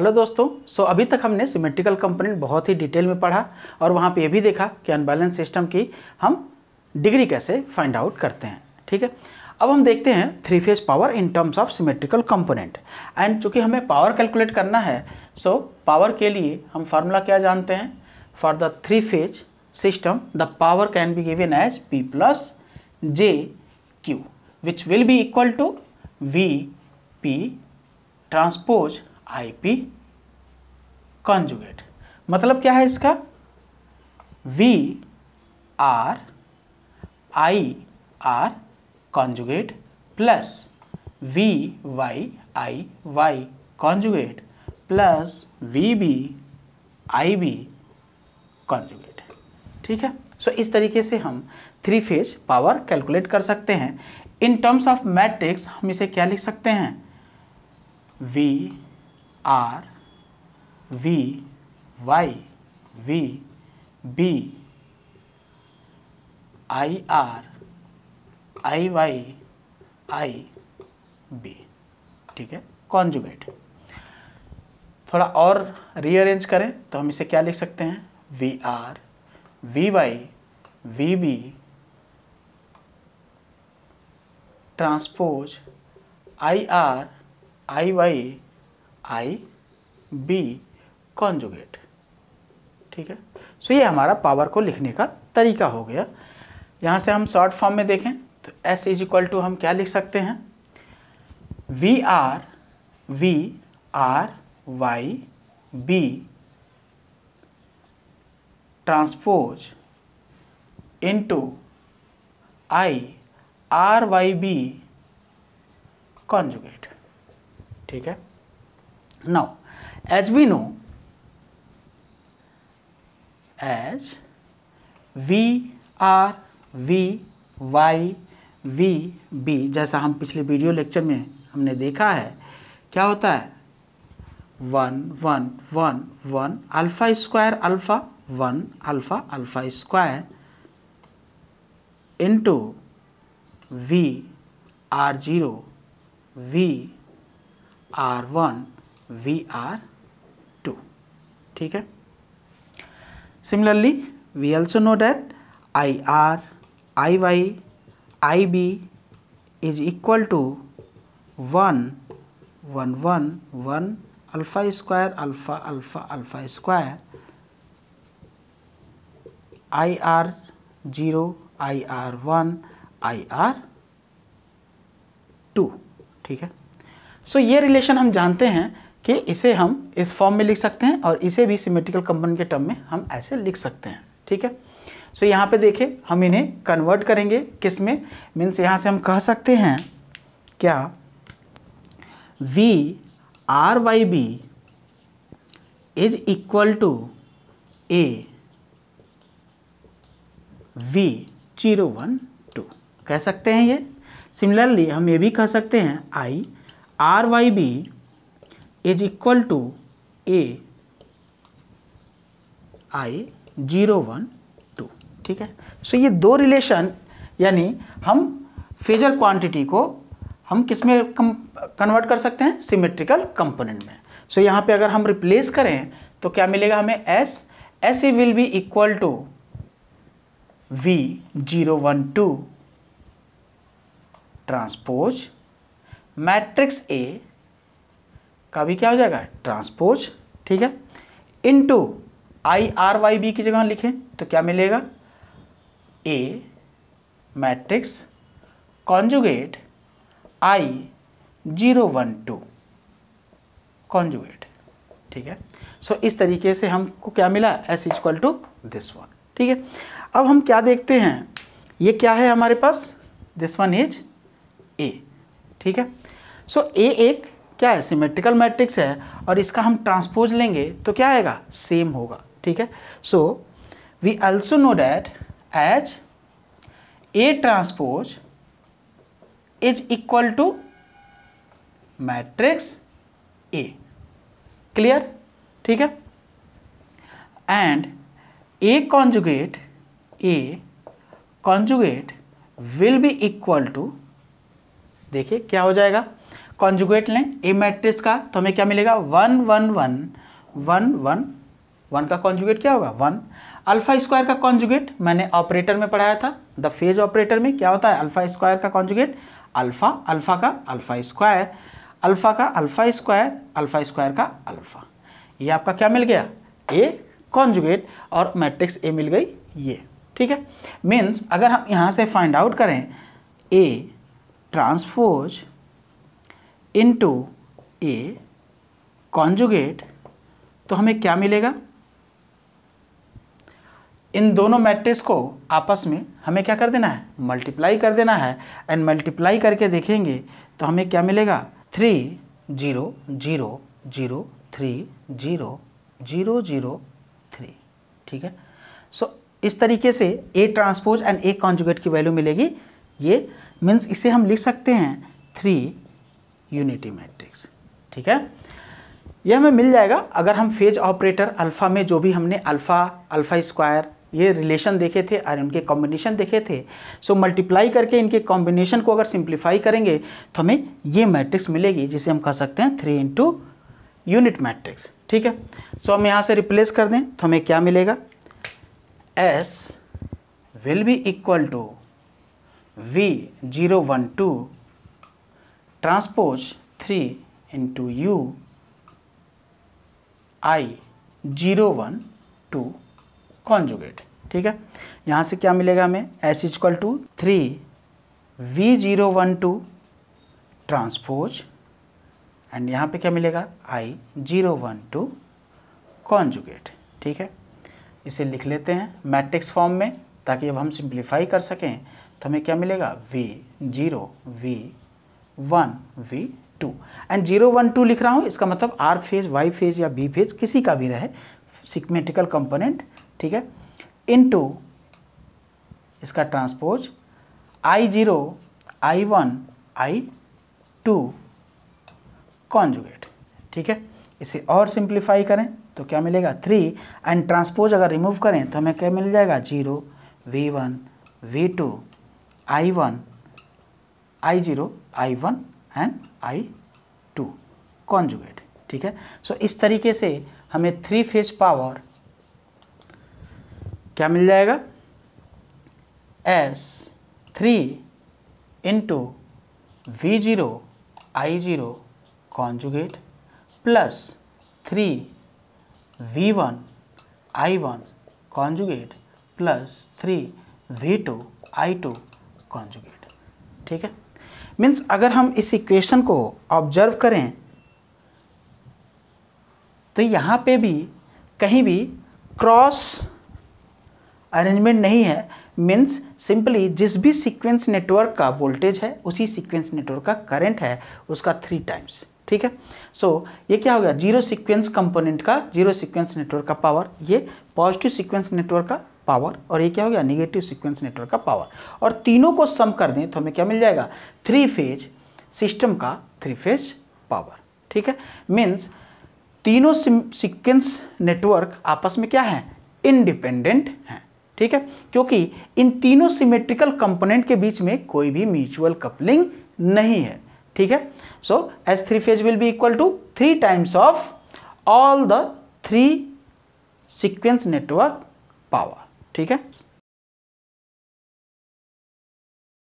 hello दोस्तों सो अभी तक हमने सिमेट्रिकल कंपोनेंट बहुत ही डिटेल में पढ़ा और वहाँ पे ये भी देखा कि अनबैलेंस सिस्टम की हम डिग्री कैसे फाइंड आउट करते हैं ठीक है अब हम देखते हैं three phase power in terms of symmetrical component and चूँकि हमें पावर कैलकुलेट करना है सो पावर के लिए हम फार्मूला क्या जानते हैं for the three phase system the power can be given as P plus J Q which will be equal to V P transpose I P conjugate मतलब क्या है इसका V R I R conjugate plus V Y I Y conjugate plus V B I B conjugate ठीक है so so, इस तरीके से हम थ्री फेज पावर कैलकुलेट कर सकते हैं इन टर्म्स ऑफ मैट्रिक्स हम इसे क्या लिख सकते हैं V R V Y V B I R I Y I B ठीक है कॉन्जुगेट थोड़ा और रीअरेंज करें तो हम इसे क्या लिख सकते हैं V R V Y V B transpose I R I Y I B conjugate ठीक है सो so, ये हमारा पावर को लिखने का तरीका हो गया यहाँ से हम शॉर्ट फॉर्म में देखें तो S इज इक्वल टू हम क्या लिख सकते हैं V R V R Y B transpose into I R Y B conjugate ठीक है Now, as we know, as V R V Y V B जैसा हम पिछले वीडियो लेक्चर में हमने देखा है क्या होता है one one one one alpha square alpha one alpha alpha square into V R zero V R one V R two ठीक है similarly we also know that I R I Y I B is equal to one one one one alpha square alpha alpha alpha square I R zero I R one I R two ठीक है so so, ये relation हम जानते हैं कि इसे हम इस फॉर्म में लिख सकते हैं और इसे भी सिमेट्रिकल कंपोनेंट के टर्म में हम ऐसे लिख सकते हैं ठीक है सो so, यहाँ पे देखें हम इन्हें कन्वर्ट करेंगे किस में मीन्स यहाँ से हम कह सकते हैं क्या V R Y B is equal to A V zero one two कह सकते हैं ये सिमिलरली हम ये भी कह सकते हैं I R Y B is equal to A I zero one two ठीक है सो so, ये दो रिलेशन यानी हम फेजर क्वांटिटी को हम किस में कन्वर्ट कर सकते हैं सिमेट्रिकल कंपोनेंट में सो so, यहाँ पे अगर हम रिप्लेस करें तो क्या मिलेगा हमें S S E will be equal to V zero one two transpose matrix A का भी क्या हो जाएगा ट्रांसपोज ठीक है into I R Y B की जगह लिखें तो क्या मिलेगा A matrix conjugate I zero one two conjugate ठीक है सो so, इस तरीके से हमको क्या मिला S is equal to this one ठीक है अब हम क्या देखते हैं ये क्या है हमारे पास दिस वन इज ए ठीक है सो so, ए एक क्या है सिमेट्रिकल मैट्रिक्स है और इसका हम ट्रांसपोज लेंगे तो क्या आएगा सेम होगा ठीक है so we also know that as A transpose is equal to matrix A clear ठीक है and A conjugate A conjugate will be equal to देखिए क्या हो जाएगा कॉन्जुगेट लें ए मैट्रिक्स का तो हमें क्या मिलेगा one one one one one one का कॉन्जुगेट क्या होगा वन अल्फा स्क्वायर का कॉन्जुगेट मैंने ऑपरेटर में पढ़ाया था द फेज ऑपरेटर में क्या होता है अल्फा स्क्वायर का कॉन्जुगेट अल्फा अल्फा का अल्फा स्क्वायर अल्फा का अल्फा स्क्वायर अल्फा स्क्वायर का अल्फा ये आपका क्या मिल गया ए कॉन्जुगेट और मैट्रिक्स ए मिल गई ये ठीक है मीन्स अगर हम यहाँ से फाइंड आउट करें ए ट्रांसफोज टू ए कॉन्जुगेट तो हमें क्या मिलेगा इन दोनों मैट्रिक्स को आपस में हमें क्या कर देना है मल्टीप्लाई कर देना है एंड मल्टीप्लाई करके देखेंगे तो हमें क्या मिलेगा three zero zero zero three zero zero zero three ठीक है सो so, इस तरीके से A transpose and A conjugate की वैल्यू मिलेगी ये मीन्स इसे हम लिख सकते हैं थ्री यूनिटी मैट्रिक्स ठीक है यह हमें मिल जाएगा अगर हम फेज ऑपरेटर अल्फ़ा में जो भी हमने अल्फ़ा अल्फ़ा स्क्वायर ये रिलेशन देखे थे और इनके कॉम्बिनेशन देखे थे सो मल्टीप्लाई करके इनके कॉम्बिनेशन को अगर सिंप्लीफाई करेंगे तो हमें ये मैट्रिक्स मिलेगी जिसे हम कह सकते हैं थ्री इंटू यूनिट मैट्रिक्स ठीक है सो so, हम यहाँ से रिप्लेस कर दें तो हमें क्या मिलेगा S will be equal to V zero one two transpose three into you I zero one two conjugate ठीक है यहाँ से क्या मिलेगा हमें S is equal to three V zero one two transpose and यहाँ पे क्या मिलेगा I zero one two conjugate ठीक है इसे लिख लेते हैं मैट्रिक्स फॉर्म में ताकि अब हम सिंप्लीफाई कर सकें तो हमें क्या मिलेगा V zero V one V two and zero one two लिख रहा हूँ इसका मतलब आर फेज वाई फेज या बी फेज किसी का भी रहे सिकमेटिकल कंपोनेंट ठीक है टू इसका transpose I zero I one I two conjugate ठीक है इसे और सिंप्लीफाई करें तो क्या मिलेगा थ्री एंड ट्रांसपोज अगर रिमूव करें तो हमें क्या मिल जाएगा zero V one V two I one I0, I1 and I2 conjugate ठीक है सो so, इस तरीके से हमें थ्री फेज पावर क्या मिल जाएगा S three into V zero I zero conjugate plus three V one I one conjugate plus three V two I two conjugate ठीक है मीन्स अगर हम इस इक्वेशन को ऑब्जर्व करें तो यहाँ पे भी कहीं भी क्रॉस अरेंजमेंट नहीं है मीन्स सिंपली जिस भी सीक्वेंस नेटवर्क का वोल्टेज है उसी सीक्वेंस नेटवर्क का करंट है उसका थ्री टाइम्स ठीक है सो so, ये क्या हो गया जीरो सीक्वेंस कंपोनेंट का जीरो सीक्वेंस नेटवर्क का पावर ये पॉजिटिव सीक्वेंस नेटवर्क का पावर और ये क्या हो गया निगेटिव सीक्वेंस नेटवर्क का पावर और तीनों को सम कर दें तो हमें क्या मिल जाएगा थ्री फेज सिस्टम का थ्री फेज पावर ठीक है मीन्स तीनों सिक्वेंस नेटवर्क आपस में क्या है इंडिपेंडेंट हैं ठीक है क्योंकि इन तीनों सिमेट्रिकल कंपोनेंट के बीच में कोई भी म्यूचुअल कपलिंग नहीं है ठीक है so S three phase will be equal to three times of all the three sequence network power ठीक है